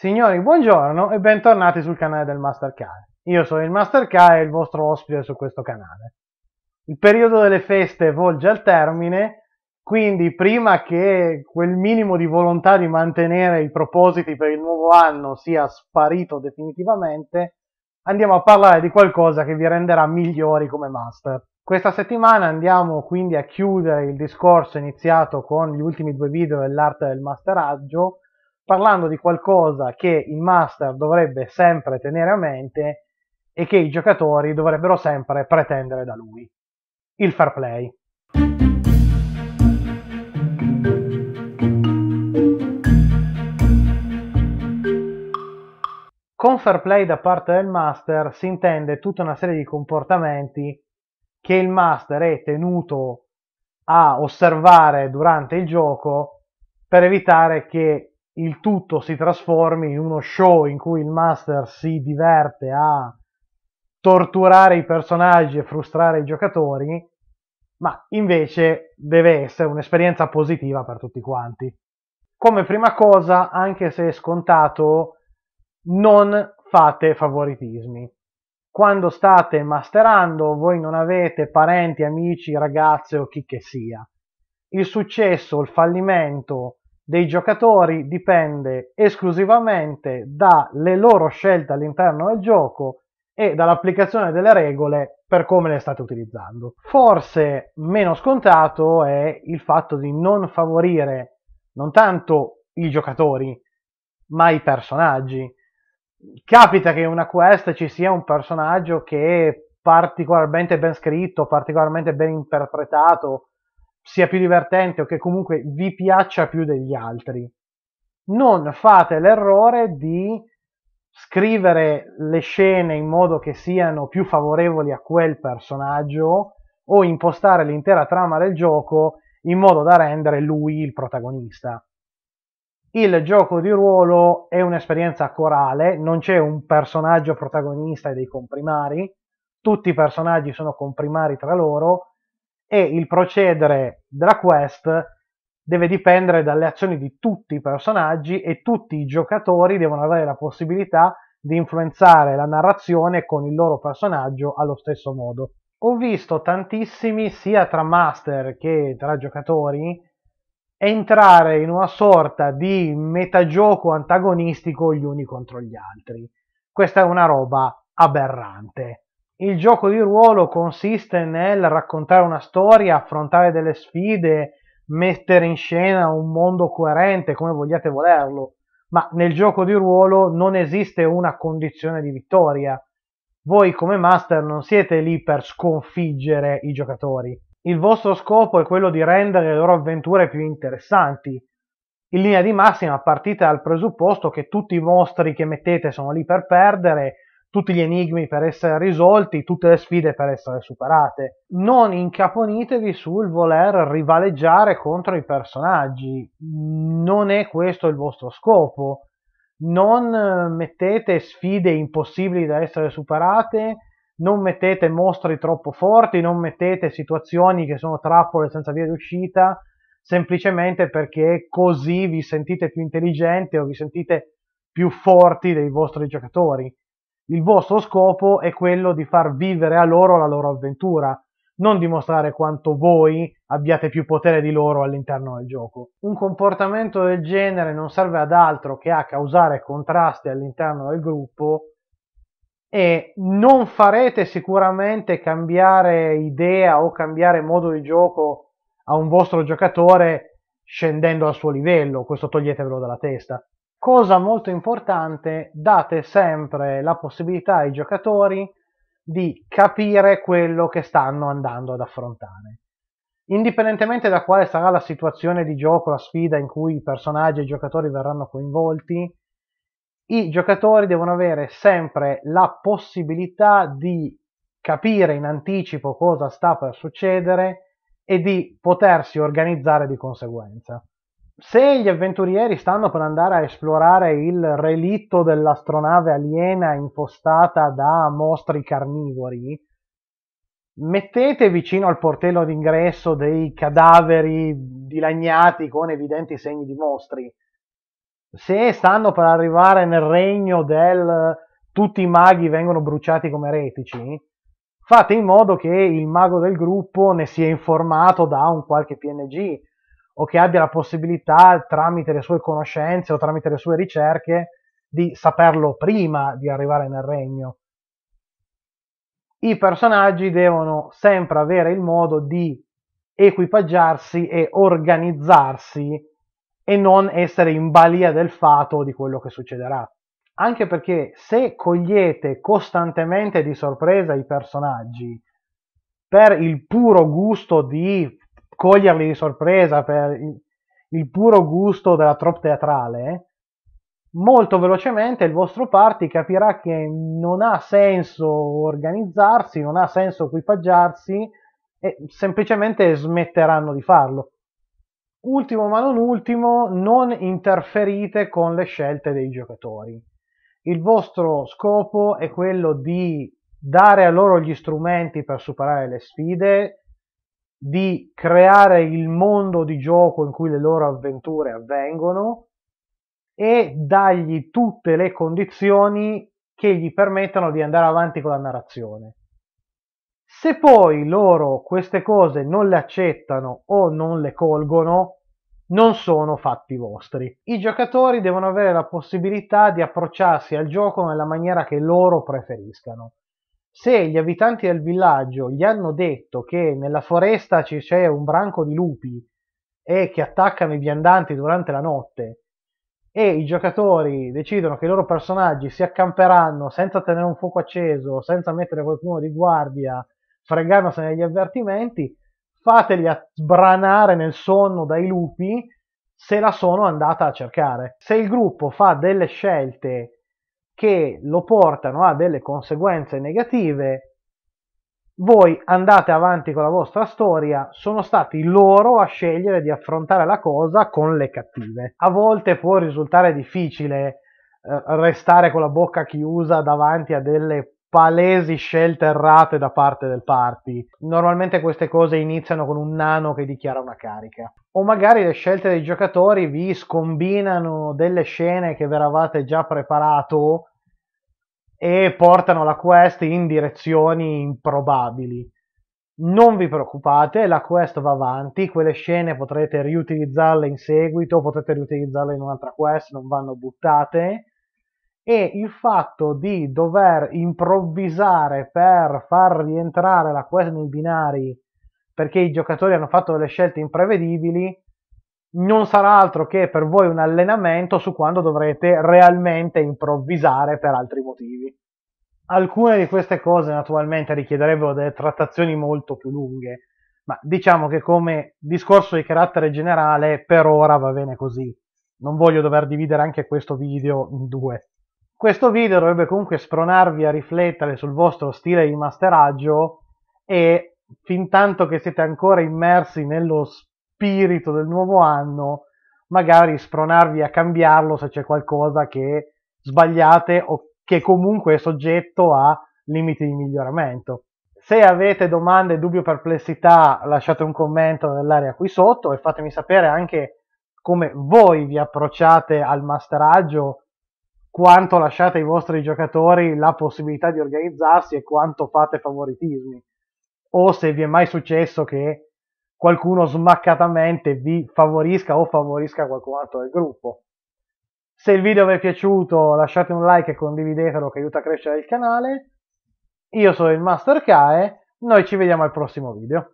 Signori, buongiorno e bentornati sul canale del Master Kai. Io sono il Master Kai e il vostro ospite su questo canale. Il periodo delle feste volge al termine, quindi prima che quel minimo di volontà di mantenere i propositi per il nuovo anno sia sparito definitivamente, andiamo a parlare di qualcosa che vi renderà migliori come master. Questa settimana andiamo quindi a chiudere il discorso iniziato con gli ultimi due video dell'arte del masteraggio parlando di qualcosa che il master dovrebbe sempre tenere a mente e che i giocatori dovrebbero sempre pretendere da lui, il fair play. Con fair play da parte del master si intende tutta una serie di comportamenti che il master è tenuto a osservare durante il gioco per evitare che il tutto si trasformi in uno show in cui il master si diverte a torturare i personaggi e frustrare i giocatori, ma invece deve essere un'esperienza positiva per tutti quanti. Come prima cosa, anche se è scontato, non fate favoritismi. Quando state masterando, voi non avete parenti, amici, ragazze o chi che sia. Il successo, il fallimento, dei giocatori dipende esclusivamente dalle loro scelte all'interno del gioco e dall'applicazione delle regole per come le state utilizzando. Forse meno scontato è il fatto di non favorire non tanto i giocatori, ma i personaggi. Capita che in una quest ci sia un personaggio che è particolarmente ben scritto, particolarmente ben interpretato, sia più divertente o che comunque vi piaccia più degli altri. Non fate l'errore di scrivere le scene in modo che siano più favorevoli a quel personaggio o impostare l'intera trama del gioco in modo da rendere lui il protagonista. Il gioco di ruolo è un'esperienza corale, non c'è un personaggio protagonista e dei comprimari, tutti i personaggi sono comprimari tra loro, e il procedere della quest deve dipendere dalle azioni di tutti i personaggi e tutti i giocatori devono avere la possibilità di influenzare la narrazione con il loro personaggio allo stesso modo. Ho visto tantissimi, sia tra master che tra giocatori, entrare in una sorta di metagioco antagonistico gli uni contro gli altri. Questa è una roba aberrante. Il gioco di ruolo consiste nel raccontare una storia, affrontare delle sfide, mettere in scena un mondo coerente come vogliate volerlo, ma nel gioco di ruolo non esiste una condizione di vittoria. Voi come master non siete lì per sconfiggere i giocatori. Il vostro scopo è quello di rendere le loro avventure più interessanti. In linea di massima partite dal presupposto che tutti i mostri che mettete sono lì per perdere tutti gli enigmi per essere risolti, tutte le sfide per essere superate. Non incaponitevi sul voler rivaleggiare contro i personaggi, non è questo il vostro scopo. Non eh, mettete sfide impossibili da essere superate, non mettete mostri troppo forti, non mettete situazioni che sono trappole senza via d'uscita, semplicemente perché così vi sentite più intelligenti o vi sentite più forti dei vostri giocatori il vostro scopo è quello di far vivere a loro la loro avventura, non dimostrare quanto voi abbiate più potere di loro all'interno del gioco. Un comportamento del genere non serve ad altro che a causare contrasti all'interno del gruppo e non farete sicuramente cambiare idea o cambiare modo di gioco a un vostro giocatore scendendo al suo livello, questo toglietevelo dalla testa. Cosa molto importante, date sempre la possibilità ai giocatori di capire quello che stanno andando ad affrontare. Indipendentemente da quale sarà la situazione di gioco, la sfida in cui i personaggi e i giocatori verranno coinvolti, i giocatori devono avere sempre la possibilità di capire in anticipo cosa sta per succedere e di potersi organizzare di conseguenza se gli avventurieri stanno per andare a esplorare il relitto dell'astronave aliena impostata da mostri carnivori, mettete vicino al portello d'ingresso dei cadaveri dilagnati con evidenti segni di mostri. Se stanno per arrivare nel regno del tutti i maghi vengono bruciati come eretici, fate in modo che il mago del gruppo ne sia informato da un qualche PNG o che abbia la possibilità tramite le sue conoscenze o tramite le sue ricerche di saperlo prima di arrivare nel regno. I personaggi devono sempre avere il modo di equipaggiarsi e organizzarsi e non essere in balia del fato di quello che succederà. Anche perché se cogliete costantemente di sorpresa i personaggi per il puro gusto di coglierli di sorpresa per il, il puro gusto della troppa teatrale, molto velocemente il vostro party capirà che non ha senso organizzarsi, non ha senso equipaggiarsi e semplicemente smetteranno di farlo. Ultimo ma non ultimo, non interferite con le scelte dei giocatori. Il vostro scopo è quello di dare a loro gli strumenti per superare le sfide, di creare il mondo di gioco in cui le loro avventure avvengono e dargli tutte le condizioni che gli permettano di andare avanti con la narrazione. Se poi loro queste cose non le accettano o non le colgono, non sono fatti vostri. I giocatori devono avere la possibilità di approcciarsi al gioco nella maniera che loro preferiscano se gli abitanti del villaggio gli hanno detto che nella foresta c'è un branco di lupi e che attaccano i viandanti durante la notte e i giocatori decidono che i loro personaggi si accamperanno senza tenere un fuoco acceso, senza mettere qualcuno di guardia, fregandosene degli avvertimenti, fateli sbranare nel sonno dai lupi se la sono andata a cercare. Se il gruppo fa delle scelte che lo portano a delle conseguenze negative, voi andate avanti con la vostra storia, sono stati loro a scegliere di affrontare la cosa con le cattive. A volte può risultare difficile eh, restare con la bocca chiusa davanti a delle palesi scelte errate da parte del party. Normalmente queste cose iniziano con un nano che dichiara una carica. O magari le scelte dei giocatori vi scombinano delle scene che vi eravate già preparato e portano la quest in direzioni improbabili. Non vi preoccupate, la quest va avanti, quelle scene potrete riutilizzarle in seguito, potete riutilizzarle in un'altra quest, non vanno buttate. E il fatto di dover improvvisare per far rientrare la quest nei binari perché i giocatori hanno fatto delle scelte imprevedibili non sarà altro che per voi un allenamento su quando dovrete realmente improvvisare per altri motivi. Alcune di queste cose naturalmente richiederebbero delle trattazioni molto più lunghe, ma diciamo che come discorso di carattere generale per ora va bene così. Non voglio dover dividere anche questo video in due. Questo video dovrebbe comunque spronarvi a riflettere sul vostro stile di masteraggio e fin tanto che siete ancora immersi nello spazio spirito del nuovo anno, magari spronarvi a cambiarlo se c'è qualcosa che sbagliate o che comunque è soggetto a limiti di miglioramento. Se avete domande, dubbi o perplessità, lasciate un commento nell'area qui sotto e fatemi sapere anche come voi vi approcciate al masteraggio, quanto lasciate ai vostri giocatori la possibilità di organizzarsi e quanto fate favoritismi, o se vi è mai successo che qualcuno smaccatamente vi favorisca o favorisca qualcun altro del gruppo. Se il video vi è piaciuto lasciate un like e condividetelo che aiuta a crescere il canale. Io sono il Master Kae, noi ci vediamo al prossimo video.